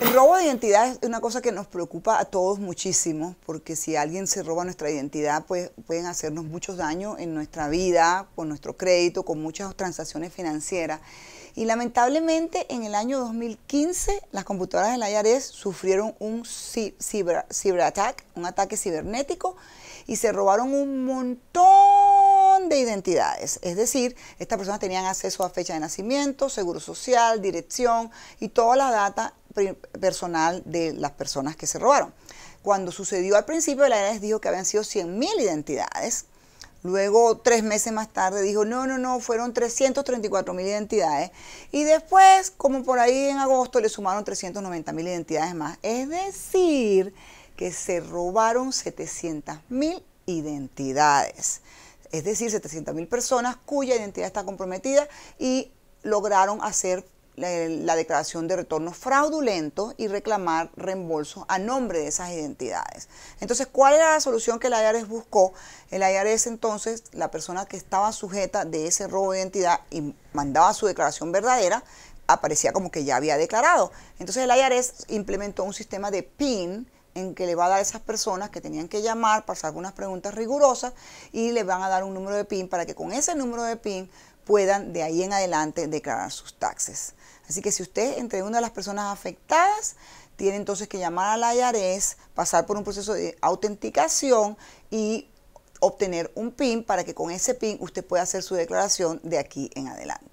El robo de identidad es una cosa que nos preocupa a todos muchísimo, porque si alguien se roba nuestra identidad, pues pueden hacernos muchos daños en nuestra vida, con nuestro crédito, con muchas transacciones financieras. Y lamentablemente en el año 2015 las computadoras de la IARES sufrieron un ciber, un ataque cibernético, y se robaron un montón de identidades. Es decir, estas personas tenían acceso a fecha de nacimiento, seguro social, dirección y toda la data personal de las personas que se robaron. Cuando sucedió al principio, la IRS dijo que habían sido 100.000 identidades. Luego, tres meses más tarde, dijo, no, no, no, fueron 334.000 mil identidades. Y después, como por ahí en agosto, le sumaron 390.000 mil identidades más. Es decir, que se robaron 700.000 identidades. Es decir, 700.000 mil personas cuya identidad está comprometida y lograron hacer la, declaración de retorno fraudulento y reclamar reembolso a nombre de esas identidades. Entonces, ¿cuál era la solución que el IARES buscó? El IRS entonces, la persona que estaba sujeta de ese robo de identidad y mandaba su declaración verdadera, aparecía como que ya había declarado. Entonces el IARES implementó un sistema de PIN en que le va a dar a esas personas que tenían que llamar, pasar algunas preguntas rigurosas y le van a dar un número de PIN para que con ese número de PIN puedan de ahí en adelante declarar sus taxes. Así que si usted entre una de las personas afectadas, tiene entonces que llamar a la IARES, pasar por un proceso de autenticación y obtener un PIN para que con ese PIN usted pueda hacer su declaración de aquí en adelante.